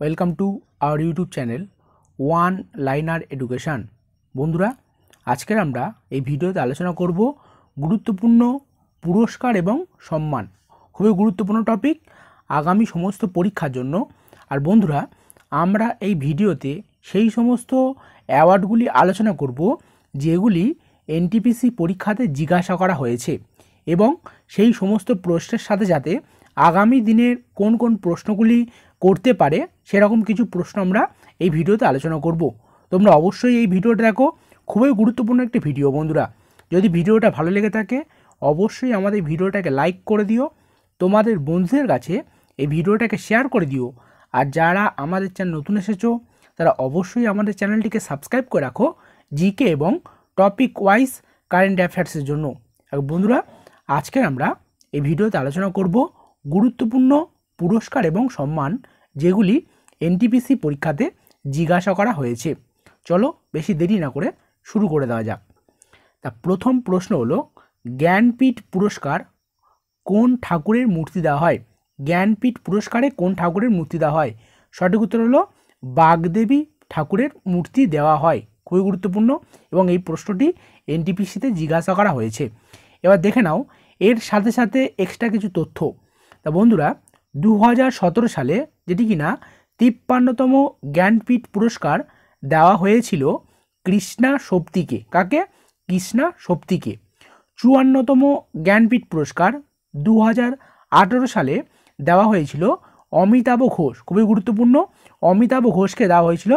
welcome to our YouTube channel one liner education বন্ধুরা আজকের আমরা এই ভিডিওতে আলোচনা করব গুরুত্বপূর্ণ পুরস্কার এবং সম্মান খুবই গুরুত্বপূর্ণ টপিক আগামী সমস্ত পরীক্ষার জন্য আর বন্ধুরা আমরা এই ভিডিওতে সেই সমস্ত অ্যাওয়ার্ডগুলি আলোচনা করব যেগুলি এনটিপিসি পরীক্ষাতে জিজ্ঞাসা করা হয়েছে এবং সেই সমস্ত প্রশ্নের সাথে যাতে আগামী দিনের কোন কোন প্রশ্নগুলি করতে পারে সেরকম কিছু প্রশ্ন আমরা এই ভিডিওতে আলোচনা করব তোমরা অবশ্যই এই ভিডিওটা দেখো খুবই গুরুত্বপূর্ণ একটি ভিডিও বন্ধুরা যদি ভিডিওটা ভালো লেগে থাকে অবশ্যই আমাদের ভিডিওটাকে লাইক করে দিও তোমাদের বন্ধুদের কাছে এই ভিডিওটাকে শেয়ার করে দিও আর যারা আমাদের চ্যানেল নতুন এসেছো তারা অবশ্যই আমাদের চ্যানেলটিকে সাবস্ক্রাইব করে রাখো জিকে এবং টপিক ওয়াইজ কারেন্ট অ্যাফেয়ার্সের জন্য বন্ধুরা আজকে আমরা এই ভিডিওতে আলোচনা করব গুরুত্বপূর্ণ পুরস্কার এবং সম্মান যেগুলি এনটিপিসি পরীক্ষাতে জিজ্ঞাসা করা হয়েছে চলো বেশি দেরি না করে শুরু করে দেওয়া যাক তা প্রথম প্রশ্ন হলো জ্ঞানপীঠ পুরস্কার কোন ঠাকুরের মূর্তি দেওয়া হয় জ্ঞানপীঠ পুরস্কারে কোন ঠাকুরের মূর্তি দেওয়া হয় সঠিক উত্তর হলো বাগদেবী ঠাকুরের মূর্তি দেওয়া হয় খুবই গুরুত্বপূর্ণ এবং এই প্রশ্নটি এনটিপিসিতে জিজ্ঞাসা করা হয়েছে এবার দেখে নাও এর সাথে সাথে এক্সট্রা কিছু তথ্য তা বন্ধুরা দু সালে যেটি কিনা তিপ্পান্নতম জ্ঞানপীঠ পুরস্কার দেওয়া হয়েছিল কৃষ্ণা শক্তিকে কাকে কৃষ্ণা শক্তিকে চুয়ান্নতম জ্ঞানপীঠ পুরস্কার দু সালে দেওয়া হয়েছিল অমিতাভ ঘোষ খুবই গুরুত্বপূর্ণ অমিতাভ ঘোষকে দেওয়া হয়েছিল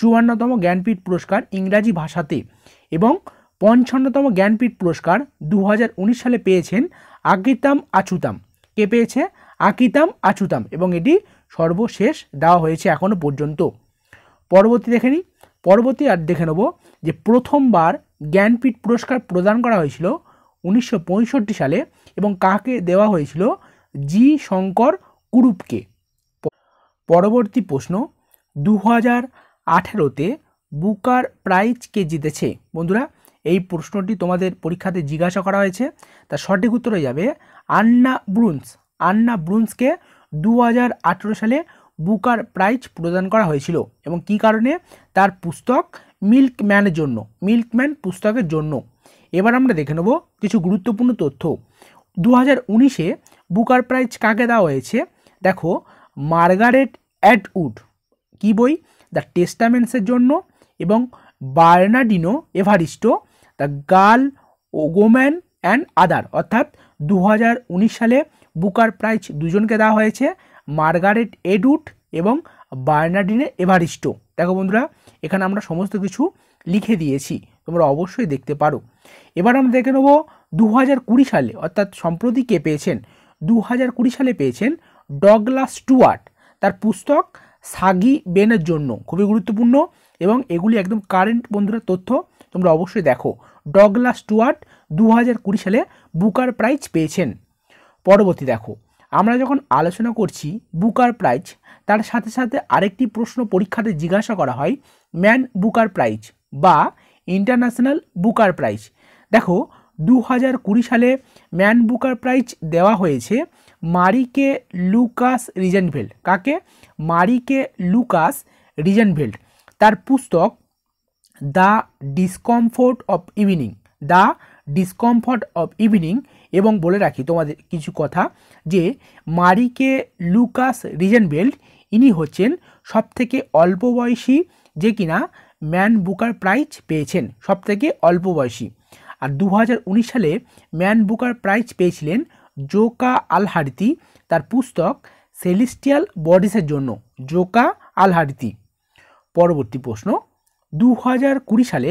চুয়ান্নতম জ্ঞানপীঠ পুরস্কার ইংরাজি ভাষাতে এবং পঞ্চান্নতম জ্ঞানপীঠ পুরস্কার দু সালে পেয়েছেন আগিতাম আচুতাম কে পেয়েছে আকিতাম আচুতাম এবং এটি সর্বশেষ দেওয়া হয়েছে এখনও পর্যন্ত পরবর্তী দেখে নিই পরবর্তী আর দেখে নেব যে প্রথমবার জ্ঞানপীঠ পুরস্কার প্রদান করা হয়েছিল উনিশশো সালে এবং কাকে দেওয়া হয়েছিল জি শঙ্কর কুরুপকে পরবর্তী প্রশ্ন দু হাজার আঠেরোতে বুকার প্রাইজ কে জিতেছে বন্ধুরা এই প্রশ্নটি তোমাদের পরীক্ষাতে জিজ্ঞাসা করা হয়েছে তার সঠিক উত্তরে যাবে আন্না ব্রুন্স আন্না ব্রুন্সকে দু সালে বুকার প্রাইজ প্রদান করা হয়েছিল এবং কি কারণে তার পুস্তক মিল্কম্যানের জন্য মিল্কম্যান পুস্তকের জন্য এবার আমরা দেখে নেব কিছু গুরুত্বপূর্ণ তথ্য দু হাজার উনিশে বুকার প্রাইজ কাকে দেওয়া হয়েছে দেখো মার্গারেট অ্যাডউড কি বই দ্য টেস্টামেন্টসের জন্য এবং Bernardine Evaristo the girl woman and other অর্থাৎ দু সালে বুকার প্রাইজ দুজনকে দেওয়া হয়েছে মার্গারেট এডুট এবং বার্নাডিনে এভারিস্টো দেখো বন্ধুরা এখানে আমরা সমস্ত কিছু লিখে দিয়েছি তোমরা অবশ্যই দেখতে পারো এবার আমরা দেখে নেবো দু সালে অর্থাৎ সম্প্রতি কে পেয়েছেন দু সালে পেয়েছেন ডগলাস স্টুয়ার্ট তার পুস্তক সাগি বেনের জন্য খুবই গুরুত্বপূর্ণ এবং এগুলি একদম কারেন্ট বন্ধুরা তথ্য তোমরা অবশ্যই দেখো ডগলাস স্টুয়ার্ট দু সালে বুকার প্রাইজ পেয়েছেন পরবর্তী দেখো আমরা যখন আলোচনা করছি বুকার প্রাইজ তার সাথে সাথে আরেকটি প্রশ্ন পরীক্ষাতে জিজ্ঞাসা করা হয় ম্যান বুকার প্রাইজ বা ইন্টারন্যাশনাল বুকার প্রাইজ দেখো দু হাজার কুড়ি সালে ম্যান বুকার প্রাইজ দেওয়া হয়েছে মারিকে লুকাস রিজেনভেল্ড কাকে মারিকে লুকাস রিজেনভেল্ড তার পুস্তক the discomfort of evening the discomfort of evening এবং বলে রাখি তোমাদের কিছু কথা যে মারিকে লুকাস রিজেনবেল্ট ইনি হচ্ছেন সবথেকে অল্প বয়সী যে কিনা ম্যান বুকার প্রাইজ পেয়েছেন সবথেকে অল্প বয়সী আর দু সালে ম্যান বুকার প্রাইজ পেয়েছিলেন জোকা আলহারিতি তার পুস্তক সেলিস্টিয়াল বডিসের জন্য জোকা আলহারিতি পরবর্তী প্রশ্ন দু সালে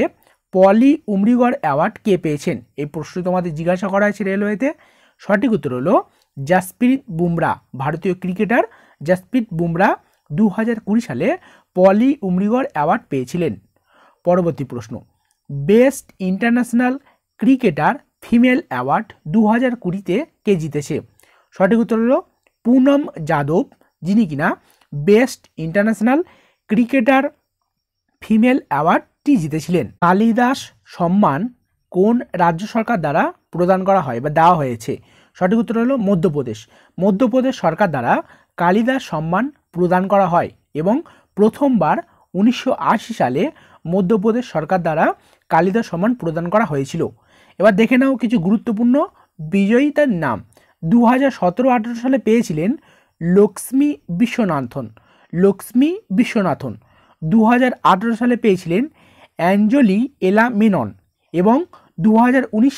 পলি উমরিগড় অ্যাওয়ার্ড কে পেয়েছেন এই প্রশ্ন তোমাদের জিজ্ঞাসা করা হয়েছে রেলওয়েতে সঠিক উত্তর হলো জাসপ্রীত বুমরা ভারতীয় ক্রিকেটার জাসপ্রীত বুমরা দু সালে পলি উমরিগড় অ্যাওয়ার্ড পেয়েছিলেন পরবর্তী প্রশ্ন best international cricketer female award দু হাজার কুড়িতে কে জিতেছে সঠিক উত্তর হল পুনম যাদব যিনি কিনা best international cricketer female award প্রতীকটি জিতেছিলেন কালিদাস সম্মান কোন রাজ্য সরকার দ্বারা প্রদান করা হয় বা দেওয়া হয়েছে সঠিক উত্তর হলো মধ্যপ্রদেশ মধ্যপ্রদেশ সরকার দ্বারা কালিদাস সম্মান প্রদান করা হয় এবং প্রথমবার উনিশশো সালে মধ্যপ্রদেশ সরকার দ্বারা কালিদাস সম্মান প্রদান করা হয়েছিল এবার দেখে নাও কিছু গুরুত্বপূর্ণ বিজয়িতার নাম দু হাজার সতেরো আঠেরো সালে পেয়েছিলেন লক্ষ্মী বিশ্বনাথন লক্ষ্মী বিশ্বনাথন দু সালে পেয়েছিলেন অ্যাঞ্জলি এলা মেনন এবং দু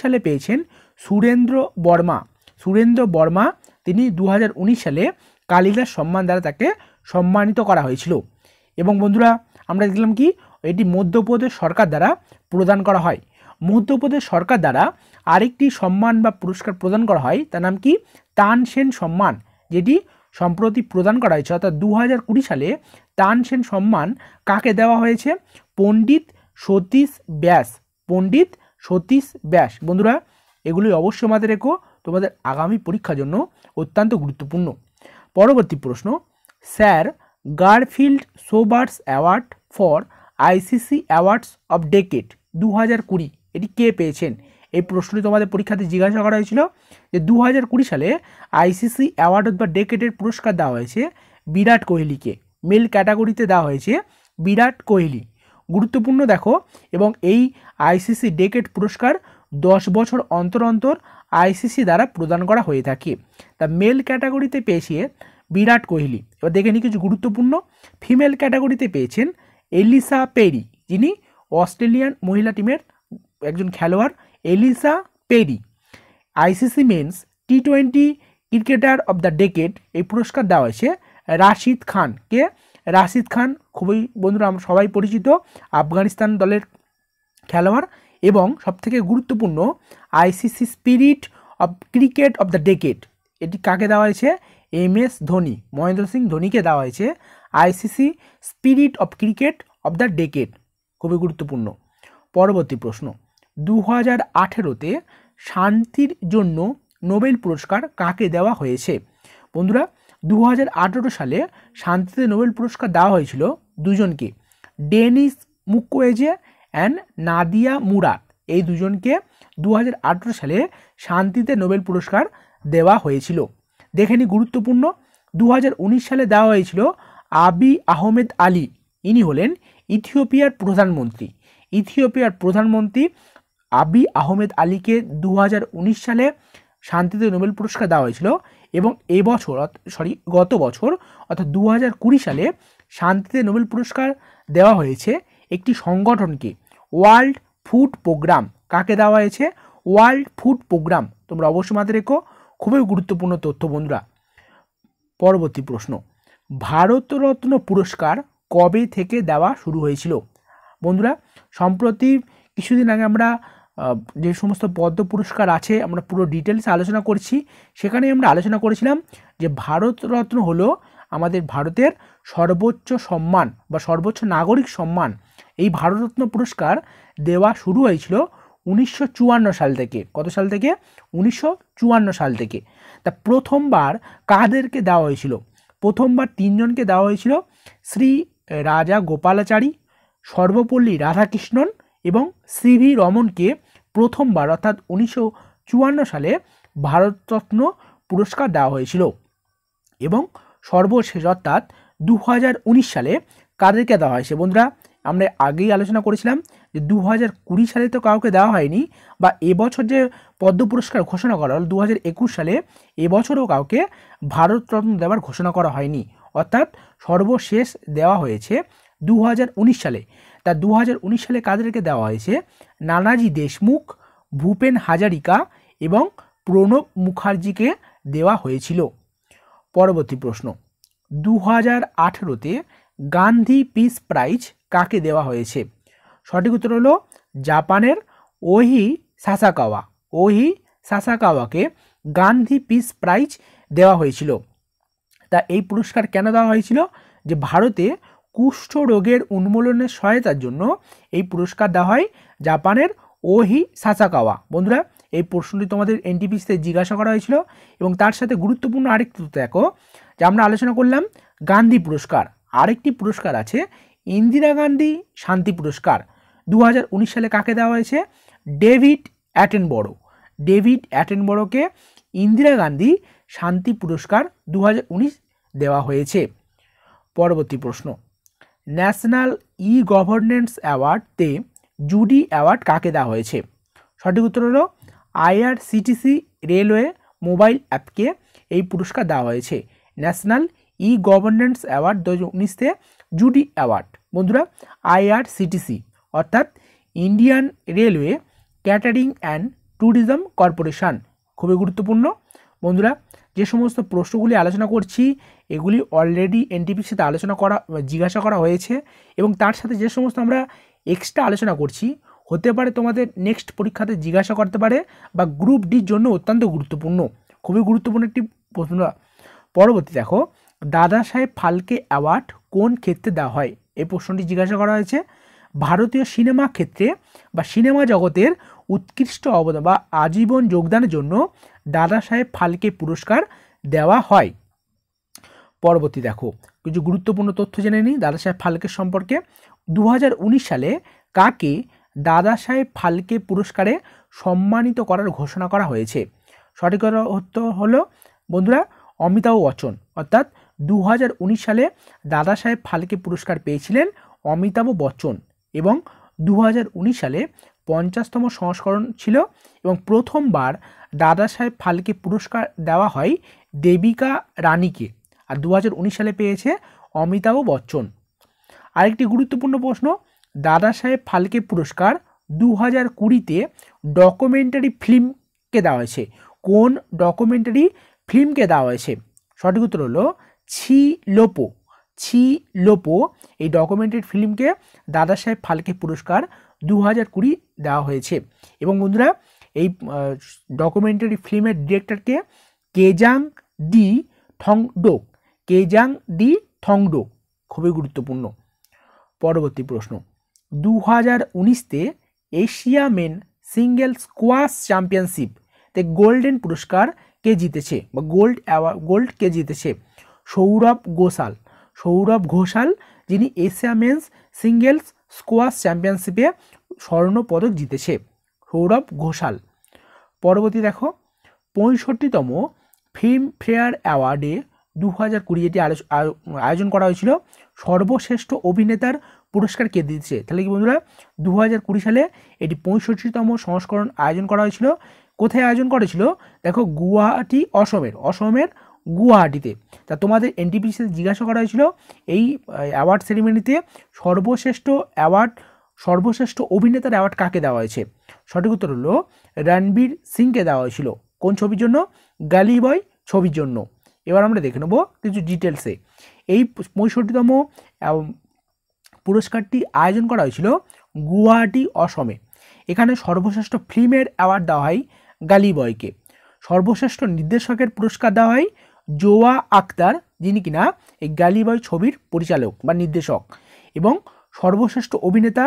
সালে পেয়েছেন সুরেন্দ্র বর্মা সুরেন্দ্র বর্মা তিনি দু সালে কালিদাস সম্মান দ্বারা তাকে সম্মানিত করা হয়েছিল এবং বন্ধুরা আমরা দেখলাম কি এটি মধ্যপ্রদেশ সরকার দ্বারা প্রদান করা হয় মধ্যপ্রদেশ সরকার দ্বারা আরেকটি সম্মান বা পুরস্কার প্রদান করা হয় তার নাম কি তানসেন সম্মান যেটি সম্প্রতি প্রদান করা হয়েছে অর্থাৎ দু সালে তানসেন সম্মান কাকে দেওয়া হয়েছে পণ্ডিত সতীশ ব্যাস পণ্ডিত সতীশ ব্যাস বন্ধুরা এগুলি অবশ্যই মাথায় রেখো তোমাদের আগামী পরীক্ষার জন্য অত্যন্ত গুরুত্বপূর্ণ পরবর্তী প্রশ্ন sir Garfield Sobers award for ICC awards of decade দু হাজার কুড়ি এটি কে পেয়েছেন এই প্রশ্নটি তোমাদের পরীক্ষাতে জিজ্ঞাসা করা হয়েছিল যে দু হাজার কুড়ি সালে আইসিসি অ্যাওয়ার্ড বা ডেকেটের পুরস্কার দেওয়া হয়েছে বিরাট কোহলিকে মেল ক্যাটাগরিতে দেওয়া হয়েছে বিরাট কোহলি গুরুত্বপূর্ণ দেখো এবং এই আইসিসি ডেকেট পুরস্কার দশ বছর অন্তর অন্তর আইসিসি দ্বারা প্রদান করা হয়ে থাকে তা মেল ক্যাটাগরিতে পেয়েছে বিরাট কোহলি এবার দেখে নিই কিছু গুরুত্বপূর্ণ ফিমেল ক্যাটাগরিতে পেয়েছেন এলিসা পেরি যিনি অস্ট্রেলিয়ান মহিলা টিমের একজন খেলোয়াড় Ellyse Perry ICC men's T twenty cricketer of the decade এই পুরস্কার দেওয়া হয়েছে রাশিদ খানকে রাশিদ খান খুবই বন্ধুরা আমরা সবাই পরিচিত আফগানিস্তান দলের খেলোয়াড় এবং সবথেকে গুরুত্বপূর্ণ ICC spirit of cricket of the decade এটি কাকে দেওয়া হয়েছে এম এস ধোনি মহেন্দ্র সিং ধোনিকে দেওয়া হয়েছে ICC spirit of cricket of the decade খুবই গুরুত্বপূর্ণ পরবর্তী প্রশ্ন দু হাজার আঠেরোতে শান্তির জন্য নোবেল পুরস্কার কাকে দেওয়া হয়েছে বন্ধুরা দু সালে শান্তিতে নোবেল পুরস্কার দেওয়া হয়েছিল দুজনকে Denis Mukwege and Nadia Murad এই দুজনকে দু সালে শান্তিতে নোবেল পুরস্কার দেওয়া হয়েছিল দেখে নি গুরুত্বপূর্ণ দু সালে দেওয়া হয়েছিল আবি আহমেদ আলী ইনি হলেন ইথিওপিয়ার প্রধানমন্ত্রী ইথিওপিয়ার প্রধানমন্ত্রী আবি আহমেদ আলীকে দু সালে শান্তিতে নোবেল পুরস্কার দেওয়া হয়েছিল এবং এবছর সরি গত বছর অর্থাৎ দু হাজার কুড়ি সালে শান্তিতে নোবেল পুরস্কার দেওয়া হয়েছে একটি সংগঠনকে ওয়ার্ল্ড ফুড প্রোগ্রাম কাকে দেওয়া হয়েছে ওয়ার্ল্ড ফুড প্রোগ্রাম তোমরা অবশ্যই মাথায় রেখো খুবই গুরুত্বপূর্ণ তথ্য বন্ধুরা পরবর্তী প্রশ্ন ভারতরত্ন পুরস্কার কবে থেকে দেওয়া শুরু হয়েছিল বন্ধুরা সম্প্রতি কিছুদিন আগে আমরা যে সমস্ত পদ্ম পুরস্কার আছে আমরা পুরো ডিটেলস আলোচনা করছি সেখানে আমরা আলোচনা করেছিলাম যে ভারতরত্ন হল আমাদের ভারতের সর্বোচ্চ সম্মান বা সর্বোচ্চ নাগরিক সম্মান এই ভারতরত্ন পুরস্কার দেওয়া শুরু হয়েছিল উনিশশো সাল থেকে কত সাল থেকে উনিশশো সাল থেকে তা প্রথমবার কাদেরকে দেওয়া হয়েছিল প্রথমবার তিনজনকে দেওয়া হয়েছিল শ্রী রাজা গোপালাচারী সর্বপল্লী রাধাকৃষ্ণন এবং সিভি রমনকে প্রথমবার অর্থাৎ উনিশশো সালে ভারতরত্ন পুরস্কার দেওয়া হয়েছিল এবং সর্বশেষ অর্থাৎ দু সালে কাদেরকে দেওয়া হয়েছে বন্ধুরা আমরা আগেই আলোচনা করেছিলাম যে দু হাজার কুড়ি সালে তো কাউকে দেওয়া হয়নি বা এবছর যে পদ্ম পুরস্কার ঘোষণা করা হল দু হাজার একুশ সালে এবছরও কাউকে ভারতরত্ন দেওয়ার ঘোষণা করা হয়নি অর্থাৎ সর্বশেষ দেওয়া হয়েছে দু সালে তা দু সালে কাদেরকে দেওয়া হয়েছে নানাজি দেশমুখ ভূপেন হাজারিকা এবং প্রণব মুখার্জিকে দেওয়া হয়েছিল পরবর্তী প্রশ্ন দু হাজার আঠেরোতে গান্ধী পিস প্রাইজ কাকে দেওয়া হয়েছে সঠিক উত্তর হলো জাপানের ওহি সাসাকাওয়া ওহি সাসাকাওয়াকে গান্ধী পিস প্রাইজ দেওয়া হয়েছিল তা এই পুরস্কার কেন দেওয়া হয়েছিল যে ভারতে কুষ্ঠ রোগের উন্মূলনের সহায়তার জন্য এই পুরস্কার দেওয়া হয় জাপানের ওহি সাসাকাওয়া বন্ধুরা এই প্রশ্নটি তোমাদের এনটিপিসিতে জিজ্ঞাসা করা হয়েছিল এবং তার সাথে গুরুত্বপূর্ণ আরেকটি দেখো যে আমরা আলোচনা করলাম গান্ধী পুরস্কার আরেকটি পুরস্কার আছে ইন্দিরা গান্ধী শান্তি পুরস্কার দু সালে কাকে দেওয়া হয়েছে ডেভিড অ্যাটেন বড়ো ডেভিড অ্যাটেন বড়োকে ইন্দিরা গান্ধী শান্তি পুরস্কার দু দেওয়া হয়েছে পরবর্তী প্রশ্ন ন্যাশনাল ই গভর্নেন্স অ্যাওয়ার্ড তে জুডি অ্যাওয়ার্ড কাকে দেওয়া হয়েছে সঠিক উত্তর হলো আইআরসিটিসি রেলওয়ে মোবাইল অ্যাপকে এই পুরস্কার দেওয়া হয়েছে ন্যাশনাল ই গভর্নেন্স অ্যাওয়ার্ড দু হাজার উনিশতে জুডি অ্যাওয়ার্ড বন্ধুরা আইআরসিটিসি অর্থাৎ Indian railway catering and tourism corporation খুবই গুরুত্বপূর্ণ বন্ধুরা যে সমস্ত প্রশ্নগুলি আলোচনা করছি এগুলি অলরেডি এনটিপির সাথে আলোচনা করা জিজ্ঞাসা করা হয়েছে এবং তার সাথে যে সমস্ত আমরা এক্সট্রা আলোচনা করছি হতে পারে তোমাদের নেক্সট পরীক্ষাতে জিজ্ঞাসা করতে পারে বা গ্রুপ ডির জন্য অত্যন্ত গুরুত্বপূর্ণ খুবই গুরুত্বপূর্ণ একটি প্রশ্ন পরবর্তী দেখো দাদা সাহেব ফালকে অ্যাওয়ার্ড কোন ক্ষেত্রে দেওয়া হয় এই প্রশ্নটি জিজ্ঞাসা করা হয়েছে ভারতীয় সিনেমা ক্ষেত্রে বা সিনেমা জগতের উৎকৃষ্ট অবদান বা আজীবন যোগদানের জন্য দাদা সাহেব ফালকে পুরস্কার দেওয়া হয় পরবর্তী দেখো কিছু গুরুত্বপূর্ণ তথ্য জেনে নিই দাদা সাহেব ফালকে সম্পর্কে দু সালে কাকে দাদা সাহেব ফালকে পুরস্কারে সম্মানিত করার ঘোষণা করা হয়েছে সঠিক উত্তর হলো বন্ধুরা অমিতাভ বচ্চন অর্থাৎ দু সালে দাদা সাহেব ফালকে পুরস্কার পেয়েছিলেন অমিতাভ বচ্চন এবং দু সালে পঞ্চাশতম সংস্করণ ছিল এবং প্রথমবার দাদা সাহেব ফালকে পুরস্কার দেওয়া হয় দেবিকা রানীকে আর দু সালে পেয়েছে অমিতাভ বচ্চন আরেকটি গুরুত্বপূর্ণ প্রশ্ন দাদা সাহেব ফালকে পুরস্কার দু হাজার কুড়িতে ডকুমেন্টারি ফিল্মকে দেওয়া হয়েছে কোন ডকুমেন্টারি ফিল্মকে দেওয়া হয়েছে সঠিক উত্তর হলো ছি লোপো ছি লোপো এই ডকুমেন্টারি ফিল্মকে দাদা সাহেব ফালকে পুরস্কার দু হাজার কুড়ি দেওয়া হয়েছে এবং বন্ধুরা এই ডকুমেন্টারি ফিল্মের ডিরেক্টরকে কেজাং ডি থংডোক কেজাং ডি থংডোক খুবই গুরুত্বপূর্ণ পরবর্তী প্রশ্ন দু হাজার উনিশতে Asia men single squash championship তে গোল্ডেন পুরস্কার কে জিতেছে বা গোল্ড অ্যাওয়ার্ড গোল্ড কে জিতেছে সৌরভ গোসাল সৌরভ ঘোষাল যিনি এশিয়া মেন্স সিঙ্গেলস স্কোয়াশ চ্যাম্পিয়নশিপে স্বর্ণ পদক জিতেছে সৌরভ ঘোষাল পরবর্তী দেখো পঁয়ষট্টিতম ফিল্মফেয়ার অ্যাওয়ার্ডে দু হাজার কুড়ি যেটি আয়োজন করা হয়েছিল সর্বশ্রেষ্ঠ অভিনেতার পুরস্কার কে দিচ্ছে তাহলে কি বন্ধুরা দু হাজার কুড়ি সালে এটি পঁয়ষট্টিতম সংস্করণ আয়োজন করা হয়েছিল কোথায় আয়োজন করেছিল দেখো গুয়াহাটি অসমের অসমের গুয়াহাটিতে তা তোমাদের এনটিপিসিতে জিজ্ঞাসা করা হয়েছিল এই অ্যাওয়ার্ড সেরিমনিতে সর্বশ্রেষ্ঠ অ্যাওয়ার্ড সর্বশ্রেষ্ঠ অভিনেতার অ্যাওয়ার্ড কাকে দেওয়া হয়েছে সঠিক উত্তর হলো রণবীর সিংকে দেওয়া হয়েছিল কোন ছবির জন্য গালি বয় ছবির জন্য এবার আমরা দেখে নেব কিছু ডিটেলসে এই পঁয়ষট্টিতম পুরস্কারটি আয়োজন করা হয়েছিল গুয়াহাটি অসমে এখানে সর্বশ্রেষ্ঠ ফিল্মের অ্যাওয়ার্ড দেওয়া হয় গালি বয়কে সর্বশ্রেষ্ঠ নির্দেশকের পুরস্কার দেওয়া হয় জোয়া আক্তার যিনি কিনা এই গালিবয় ছবির পরিচালক বা নির্দেশক এবং সর্বশ্রেষ্ঠ অভিনেতা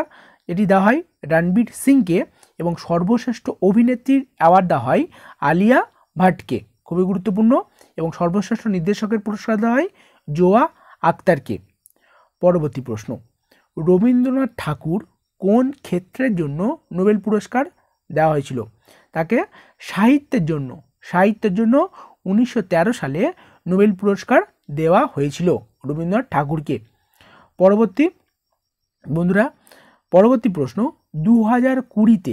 এটি দেওয়া হয় রণবীর সিংকে এবং সর্বশ্রেষ্ঠ অভিনেত্রীর অ্যাওয়ার্ড দেওয়া হয় আলিয়া ভাটকে খুবই গুরুত্বপূর্ণ এবং সর্বশ্রেষ্ঠ নির্দেশকের পুরস্কার দেওয়া হয় জোয়া আক্তারকে পরবর্তী প্রশ্ন রবীন্দ্রনাথ ঠাকুর কোন ক্ষেত্রের জন্য নোবেল পুরস্কার দেওয়া হয়েছিল তাকে সাহিত্যের জন্য সাহিত্যের জন্য উনিশশো সালে নোবেল পুরস্কার দেওয়া হয়েছিল রবীন্দ্রনাথ ঠাকুরকে পরবর্তী বন্ধুরা পরবর্তী প্রশ্ন দু হাজার কুড়িতে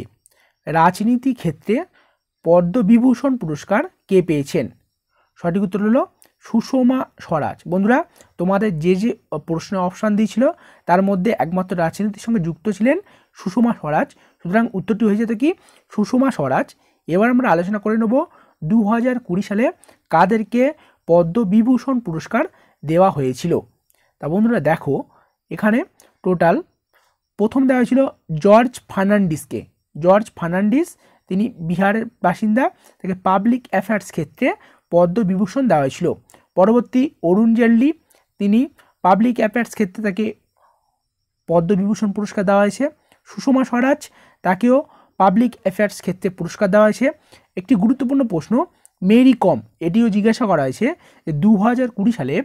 রাজনীতি ক্ষেত্রে পদ্মবিভূষণ পুরস্কার কে পেয়েছেন সঠিক উত্তর হলো সুষমা স্বরাজ বন্ধুরা তোমাদের যে যে প্রশ্নে অপশান দিয়েছিল তার মধ্যে একমাত্র রাজনীতির সঙ্গে যুক্ত ছিলেন সুষমা স্বরাজ সুতরাং উত্তরটি হয়ে যেত কি সুষমা স্বরাজ এবার আমরা আলোচনা করে নেব দু হাজার কুড়ি সালে কাদেরকে পদ্মবিভূষণ পুরস্কার দেওয়া হয়েছিল তা বন্ধুরা দেখো এখানে টোটাল প্রথম দেওয়া হয়েছিল জর্জ ফার্নান্ডিসকে জর্জ ফার্নান্ডিস তিনি বিহারের বাসিন্দা তাকে পাবলিক অ্যাফেয়ার্স ক্ষেত্রে পদ্মবিভূষণ দেওয়া হয়েছিল পরবর্তী অরুণ জেটলি তিনি পাবলিক অ্যাফেয়ার্স ক্ষেত্রে তাকে পদ্মবিভূষণ পুরস্কার দেওয়া হয়েছে সুষমা স্বরাজ তাকেও পাবলিক অ্যাফেয়ার্স ক্ষেত্রে পুরস্কার দেওয়া হয়েছে একটি গুরুত্বপূর্ণ প্রশ্ন মেরি কম এটিও জিজ্ঞাসা করা হয়েছে যে দু সালে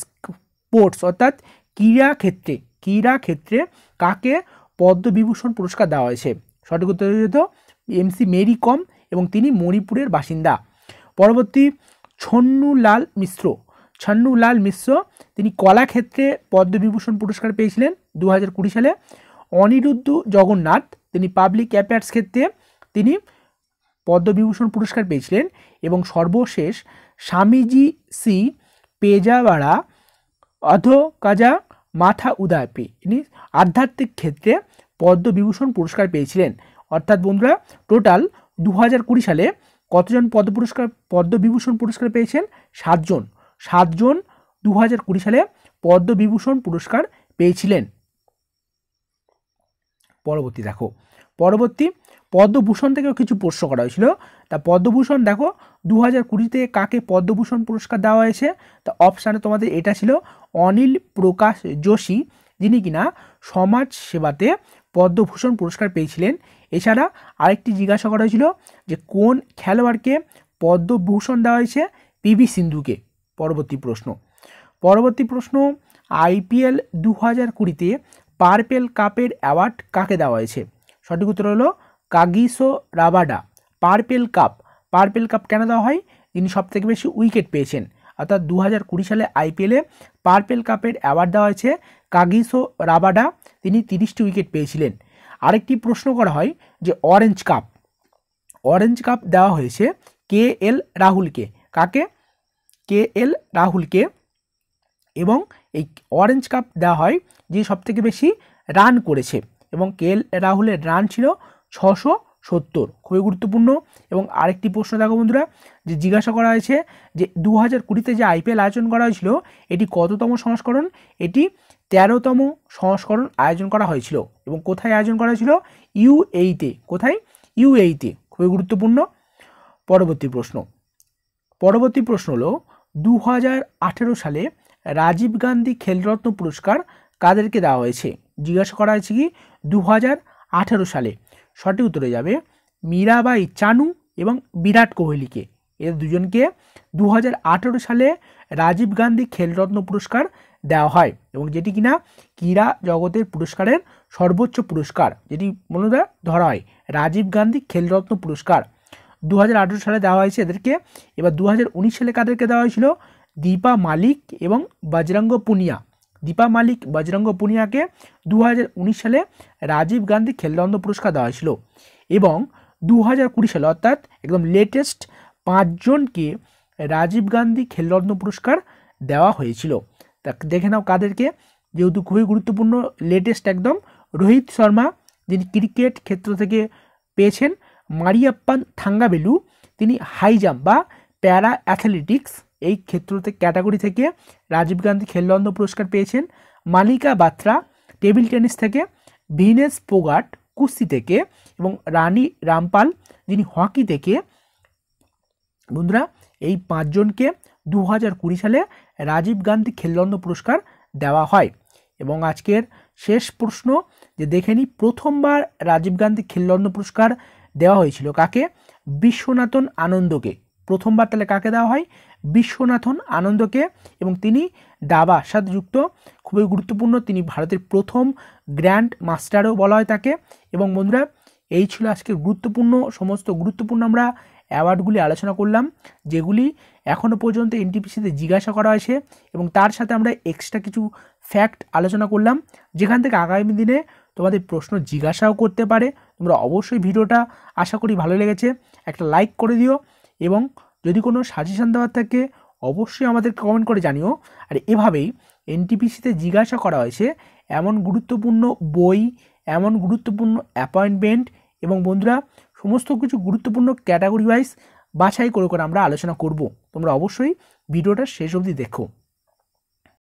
স্পোর্টস অর্থাৎ ক্রীড়া ক্ষেত্রে ক্রীড়া ক্ষেত্রে কাকে পদ্মবিভূষণ পুরস্কার দেওয়া হয়েছে সঠিক উত্তর হতো এমসি মেরি কম এবং তিনি মণিপুরের বাসিন্দা পরবর্তী ছন্নুলাল মিশ্র ছন্নুলাল মিশ্র তিনি কলাক্ষেত্রে পদ্মবিভূষণ পুরস্কার পেয়েছিলেন দু সালে অনিরুদ্ধ জগন্নাথ তিনি পাবলিক অ্যাফেয়ার্স ক্ষেত্রে তিনি পদ্মবিভূষণ পুরস্কার পেয়েছিলেন এবং সর্বশেষ স্বামীজি সি পেজাওয়াড়া অধ কাজা মাথা উদাপি ইনি আধ্যাত্মিক ক্ষেত্রে পদ্মবিভূষণ পুরস্কার পেয়েছিলেন অর্থাৎ বন্ধুরা টোটাল দু সালে কতজন পদ্ম পুরস্কার পদ্মবিভূষণ পুরস্কার পেয়েছেন সাতজন সাতজন দু হাজার কুড়ি সালে পদ্মবিভূষণ পুরস্কার পেয়েছিলেন পরবর্তী দেখো পরবর্তী পদ্মভূষণ থেকেও কিছু প্রশ্ন করা হয়েছিল তা পদ্মভূষণ দেখো দু হাজার কুড়িতে কাকে পদ্মভূষণ পুরস্কার দেওয়া হয়েছে তা অপশানে তোমাদের এটা ছিল অনিল প্রকাশ যোশী যিনি কিনা সমাজ সেবাতে পদ্মভূষণ পুরস্কার পেয়েছিলেন এছাড়া আরেকটি জিজ্ঞাসা করা হয়েছিল যে কোন খেলোয়াড়কে পদ্মভূষণ দেওয়া হয়েছে পিভি সিন্ধুকে পরবর্তী প্রশ্ন পরবর্তী প্রশ্ন আইপিএল দু হাজার কুড়িতে পার্পেল কাপের অ্যাওয়ার্ড কাকে দেওয়া হয়েছে সঠিক উত্তর হলো Kagiso Rabada purple cap purple cap কেন দেওয়া হয় তিনি সবথেকে বেশি উইকেট পেয়েছেন অর্থাৎ দু হাজার কুড়ি সালে আইপিএলে পার্পেল কাপের অ্যাওয়ার্ড দেওয়া হয়েছে কাগিসো রাবাডা তিনি তিরিশটি উইকেট পেয়েছিলেন আরেকটি প্রশ্ন করা হয় যে অরেঞ্জ কাপ অরেঞ্জ কাপ দেওয়া হয়েছে কে এল রাহুলকে কাকে কে এল রাহুলকে এবং এই অরেঞ্জ কাপ দেওয়া হয় যে সবথেকে বেশি রান করেছে এবং কে এল রাহুলের রান ছিল ছশো সত্তর খুবই গুরুত্বপূর্ণ এবং আরেকটি প্রশ্ন দেখো বন্ধুরা যে জিজ্ঞাসা করা হয়েছে যে দু হাজার কুড়িতে যে আইপিএল আয়োজন করা হয়েছিল এটি কততম সংস্করণ এটি তেরোতম সংস্করণ আয়োজন করা হয়েছিল এবং কোথায় আয়োজন করা হয়েছিল ইউএইতে কোথায় ইউএইতে খুবই গুরুত্বপূর্ণ পরবর্তী প্রশ্ন পরবর্তী প্রশ্ন হল দু সালে রাজীব গান্ধী খেলরত্ন পুরস্কার কাদেরকে দেওয়া হয়েছে জিজ্ঞাসা করা হয়েছে কি দু সালে সঠিক উত্তরে যাবে মীরাবাই চানু এবং বিরাট কোহলিকে এদের দুজনকে দু হাজার সালে রাজীব গান্ধী খেলরত্ন পুরস্কার দেওয়া হয় এবং যেটি কিনা ক্রীড়া জগতের পুরস্কারের সর্বোচ্চ পুরস্কার যেটি মূলত ধরা হয় রাজীব গান্ধী খেলরত্ন পুরস্কার দু সালে দেওয়া হয়েছে এদেরকে এবার দু সালে কাদেরকে দেওয়া হয়েছিল দীপা মালিক এবং বজরঙ্গ পুনিয়া দীপা মালিক বজরঙ্গ পুনিয়াকে দু সালে রাজীব গান্ধী খেলদন্দ পুরস্কার দেওয়া হয়েছিল এবং দু সালে অর্থাৎ একদম লেটেস্ট পাঁচজনকে রাজীব গান্ধী খেলরত্ন পুরস্কার দেওয়া হয়েছিল তা দেখে নাও কাদেরকে যেহেতু খুবই গুরুত্বপূর্ণ লেটেস্ট একদম রোহিত শর্মা যিনি ক্রিকেট ক্ষেত্র থেকে পেয়েছেন মারিয়াপ্পান থাঙ্গাবেলু তিনি হাই জাম্প বা প্যারা অ্যাথলেটিক্স এই ক্ষেত্রতে ক্যাটাগরি থেকে রাজীব গান্ধী খেললন্দ পুরস্কার পেয়েছেন মালিকা বাত্রা টেবিল টেনিস থেকে ভিনেস পোগাট কুস্তি থেকে এবং রানী রামপাল যিনি হকি থেকে বন্ধুরা এই পাঁচজনকে দু হাজার কুড়ি সালে রাজীব গান্ধী খেললন্দ পুরস্কার দেওয়া হয় এবং আজকের শেষ প্রশ্ন যে দেখে নি প্রথমবার রাজীব গান্ধী খেললন্দ পুরস্কার দেওয়া হয়েছিল কাকে বিশ্বনাথন আনন্দকে প্রথমবার তাহলে কাকে দেওয়া হয় বিশ্বনাথন আনন্দকে এবং তিনি দাবা সাথে যুক্ত খুবই গুরুত্বপূর্ণ তিনি ভারতের প্রথম গ্র্যান্ড মাস্টারও বলা হয় তাকে এবং বন্ধুরা এই ছিল আজকে গুরুত্বপূর্ণ সমস্ত গুরুত্বপূর্ণ আমরা অ্যাওয়ার্ডগুলি আলোচনা করলাম যেগুলি এখনও পর্যন্ত এনটিপিসিতে জিজ্ঞাসা করা হয়েছে এবং তার সাথে আমরা এক্সট্রা কিছু ফ্যাক্ট আলোচনা করলাম যেখান থেকে আগামী দিনে তোমাদের প্রশ্ন জিজ্ঞাসাও করতে পারে তোমরা অবশ্যই ভিডিওটা আশা করি ভালো লেগেছে একটা লাইক করে দিও এবং যদি কোনো সাজেশান দেওয়ার থাকে অবশ্যই আমাদেরকে কমেন্ট করে জানিও আর এভাবেই এনটিপিসিতে জিজ্ঞাসা করা হয়েছে এমন গুরুত্বপূর্ণ বই এমন গুরুত্বপূর্ণ অ্যাপয়েন্টমেন্ট এবং বন্ধুরা সমস্ত কিছু গুরুত্বপূর্ণ ক্যাটাগরি ওয়াইজ বাছাই করে করে আমরা আলোচনা করব তোমরা অবশ্যই ভিডিওটা শেষ অবধি দেখো